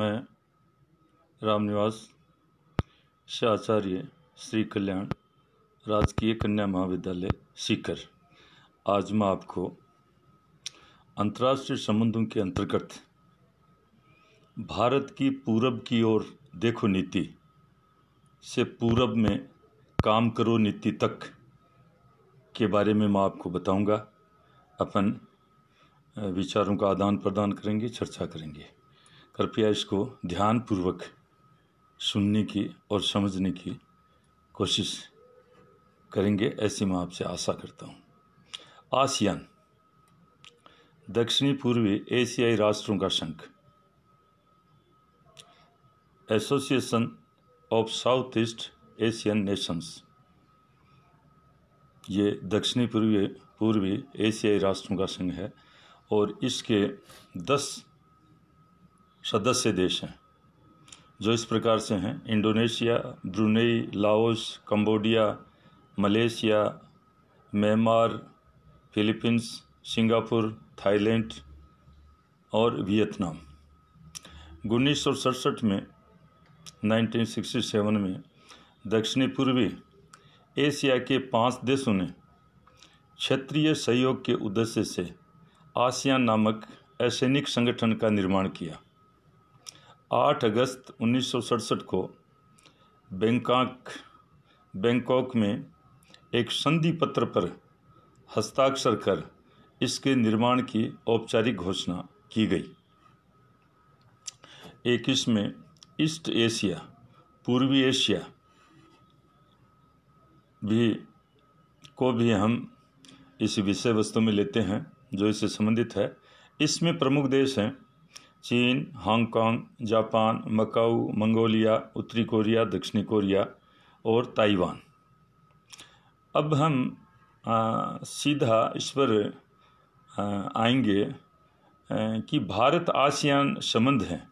मैं रामनिवास शाचार्य श्री कल्याण राजकीय कन्या महाविद्यालय सीकर आज मैं आपको अंतर्राष्ट्रीय संबंधों के अंतर्गत भारत की पूरब की ओर देखो नीति से पूरब में काम करो नीति तक के बारे में मैं आपको बताऊंगा अपन विचारों का आदान प्रदान करेंगे चर्चा करेंगे कृपया इसको ध्यानपूर्वक सुनने की और समझने की कोशिश करेंगे ऐसी मैं आपसे आशा करता हूँ आसियान दक्षिणी पूर्वी एशियाई राष्ट्रों का संघ association of south east Asian nations ये दक्षिणी पूर्वी पूर्वी एशियाई राष्ट्रों का संघ है और इसके दस सदस्य देश हैं जो इस प्रकार से हैं Indonesia Brunei Laos Cambodia Malaysia Myanmar Philippines Singapore Thailand और वियतनाम उन्नीस सौ सड़सठ में 1967 में दक्षिणी पूर्वी एशिया के पांच देशों ने क्षेत्रीय सहयोग के उद्देश्य से आसियान नामक ऐसेनिक संगठन का निर्माण किया 8 अगस्त उन्नीस को बैंकॉक बैंकॉक में एक संधि पत्र पर हस्ताक्षर कर इसके निर्माण की औपचारिक घोषणा की गई एक इसमें ईस्ट एशिया पूर्वी एशिया भी को भी हम इस विषय वस्तु में लेते हैं जो इससे संबंधित है इसमें प्रमुख देश हैं चीन हांगकांग जापान मकाऊ मंगोलिया उत्तरी कोरिया दक्षिणी कोरिया और ताइवान अब हम आ, सीधा इस पर आएंगे आ, कि भारत आसियान संबंध हैं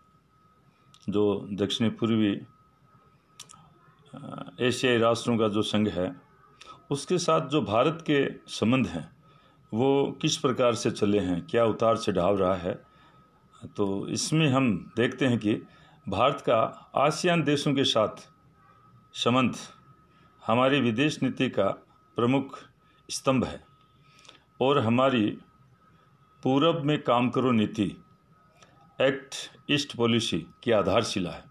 जो दक्षिणी पूर्वी एशियाई राष्ट्रों का जो संघ है उसके साथ जो भारत के संबंध हैं वो किस प्रकार से चले हैं क्या उतार चढ़ाव रहा है तो इसमें हम देखते हैं कि भारत का आसियान देशों के साथ संबंध हमारी विदेश नीति का प्रमुख स्तंभ है और हमारी पूरब में काम करो नीति एक्ट ईस्ट पॉलिसी की आधारशिला है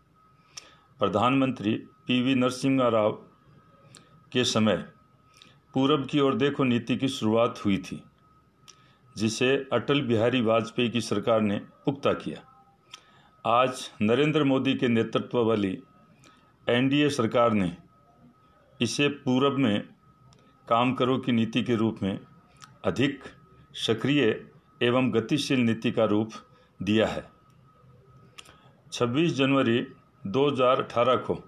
प्रधानमंत्री पीवी नरसिंह राव के समय पूरब की ओर देखो नीति की शुरुआत हुई थी जिसे अटल बिहारी वाजपेयी की सरकार ने पुख्ता किया आज नरेंद्र मोदी के नेतृत्व वाली एनडीए सरकार ने इसे पूरब में काम करो की नीति के रूप में अधिक सक्रिय एवं गतिशील नीति का रूप दिया है 26 जनवरी 2018 को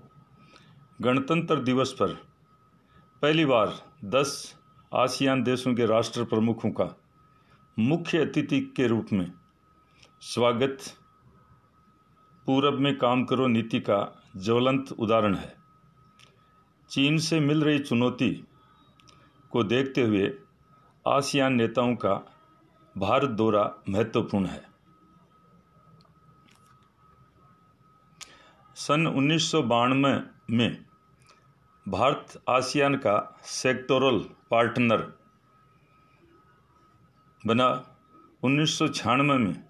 गणतंत्र दिवस पर पहली बार 10 आसियान देशों के राष्ट्र प्रमुखों का मुख्य अतिथि के रूप में स्वागत पूरब में काम करो नीति का ज्वलंत उदाहरण है चीन से मिल रही चुनौती को देखते हुए आसियान नेताओं का भारत दौरा महत्वपूर्ण है सन उन्नीस में भारत आसियान का सेक्टोरल पार्टनर बना उन्नीस में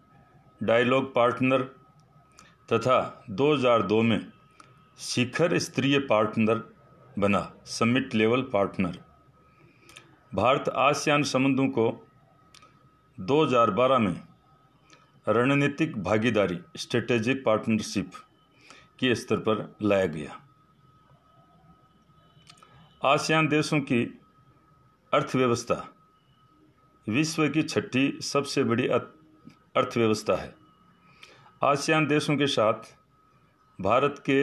डायलॉग पार्टनर तथा 2002 में शिखर स्तरीय पार्टनर बना summit level partner Bharat ASEAN संबंधों को 2012 में रणनीतिक भागीदारी स्ट्रेटेजिक पार्टनरशिप के स्तर पर लाया गया आसियान देशों की अर्थव्यवस्था विश्व की छठी सबसे बड़ी अर्थव्यवस्था है आसियान देशों के साथ भारत के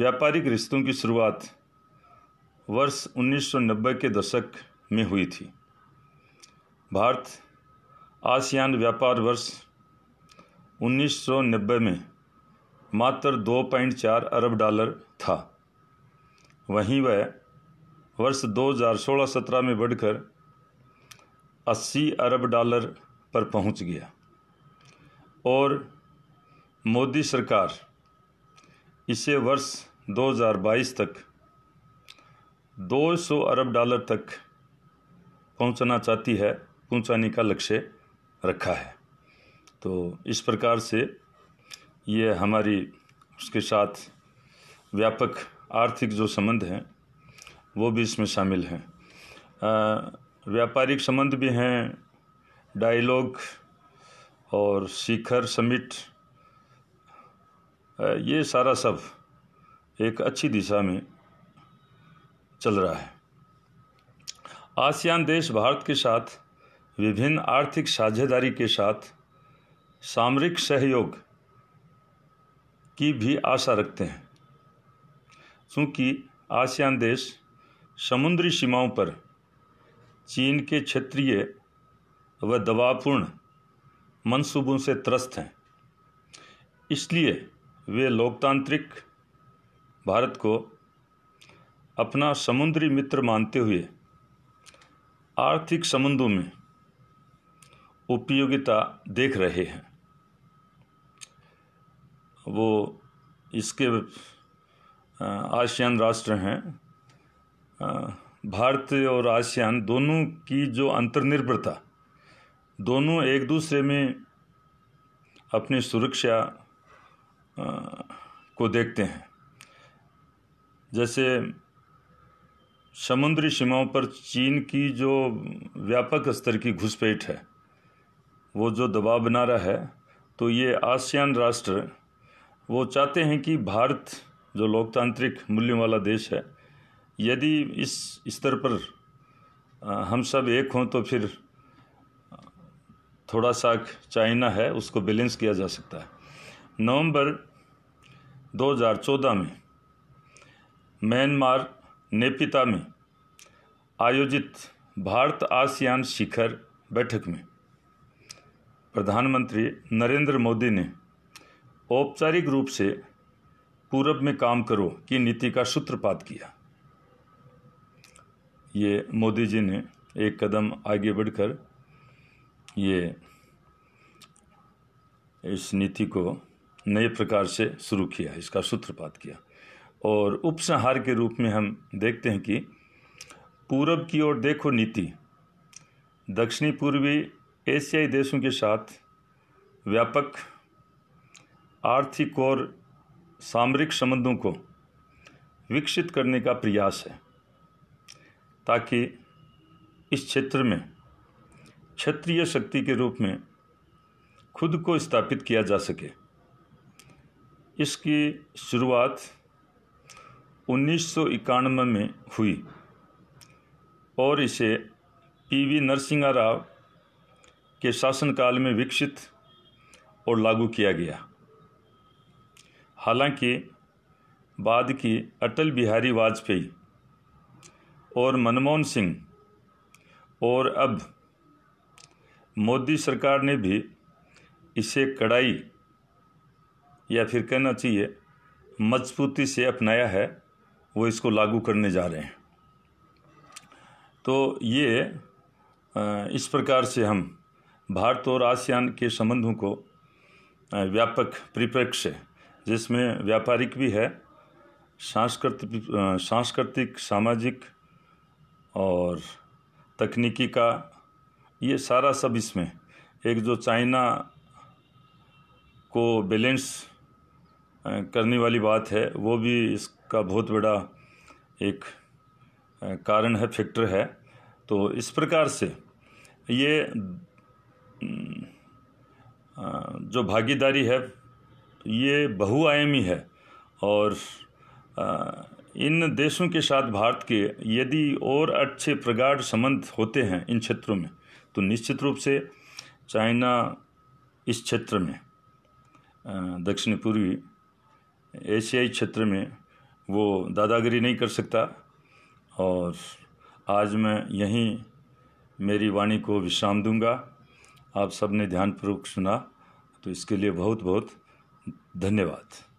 व्यापारिक रिश्तों की शुरुआत वर्ष 1990 के दशक में हुई थी भारत आसियान व्यापार वर्ष 1990 में मात्र 2.4 अरब डॉलर था वहीं वह वर्ष 2016-17 में बढ़कर 80 अरब डॉलर पर पहुंच गया और मोदी सरकार इसे वर्ष 2022 तक 200 अरब डॉलर तक पहुंचना चाहती है पहुंचाने का लक्ष्य रखा है तो इस प्रकार से ये हमारी उसके साथ व्यापक आर्थिक जो संबंध हैं वो भी इसमें शामिल हैं व्यापारिक संबंध भी हैं डायलॉग और शिखर समिट ये सारा सब एक अच्छी दिशा में चल रहा है आसियान देश भारत के साथ विभिन्न आर्थिक साझेदारी के साथ सामरिक सहयोग की भी आशा रखते हैं क्योंकि आसियान देश समुद्री सीमाओं पर चीन के क्षेत्रीय व दबावपूर्ण मंसूबों से त्रस्त हैं इसलिए वे लोकतांत्रिक भारत को अपना समुद्री मित्र मानते हुए आर्थिक संबंधों में उपयोगिता देख रहे हैं वो इसके आसियान राष्ट्र हैं भारत और आसियान दोनों की जो अंतर्निर्भरता दोनों एक दूसरे में अपनी सुरक्षा को देखते हैं जैसे समुद्री सीमाओं पर चीन की जो व्यापक स्तर की घुसपैठ है वो जो दबाव बना रहा है तो ये आसियान राष्ट्र वो चाहते हैं कि भारत जो लोकतांत्रिक मूल्य वाला देश है यदि इस स्तर पर हम सब एक हों तो फिर थोड़ा सा चाइना है उसको बैलेंस किया जा सकता है नवंबर 2014 में म्यांमार नेपिता में आयोजित भारत आसियान शिखर बैठक में प्रधानमंत्री नरेंद्र मोदी ने औपचारिक रूप से पूरब में काम करो की नीति का सूत्रपात किया ये मोदी जी ने एक कदम आगे बढ़कर ये इस नीति को नए प्रकार से शुरू किया इसका सूत्रपात किया और उपसंहार के रूप में हम देखते हैं कि पूरब की ओर देखो नीति दक्षिणी पूर्वी एशियाई देशों के साथ व्यापक आर्थिक और सामरिक संबंधों को विकसित करने का प्रयास है ताकि इस क्षेत्र में क्षेत्रीय शक्ति के रूप में खुद को स्थापित किया जा सके इसकी शुरुआत उन्नीस में हुई और इसे पीवी नरसिंहा राव के शासनकाल में विकसित और लागू किया गया हालांकि बाद की अटल बिहारी वाजपेयी और मनमोहन सिंह और अब मोदी सरकार ने भी इसे कड़ाई या फिर कहना चाहिए मजबूती से अपनाया है वो इसको लागू करने जा रहे हैं तो ये इस प्रकार से हम भारत और आसियान के संबंधों को व्यापक परिप्रेक्ष्य जिसमें व्यापारिक भी है सांस्कृतिक सांस्कृतिक सामाजिक और तकनीकी का ये सारा सब इसमें एक जो चाइना को बैलेंस करने वाली बात है वो भी इसका बहुत बड़ा एक कारण है फैक्टर है तो इस प्रकार से ये जो भागीदारी है ये बहुआयामी है और इन देशों के साथ भारत के यदि और अच्छे प्रगाढ़ संबंध होते हैं इन क्षेत्रों में तो निश्चित रूप से चाइना इस क्षेत्र में दक्षिण पूर्वी एशियाई क्षेत्र में वो दादागिरी नहीं कर सकता और आज मैं यहीं मेरी वाणी को विश्राम दूंगा आप सबने ध्यानपूर्वक सुना तो इसके लिए बहुत बहुत धन्यवाद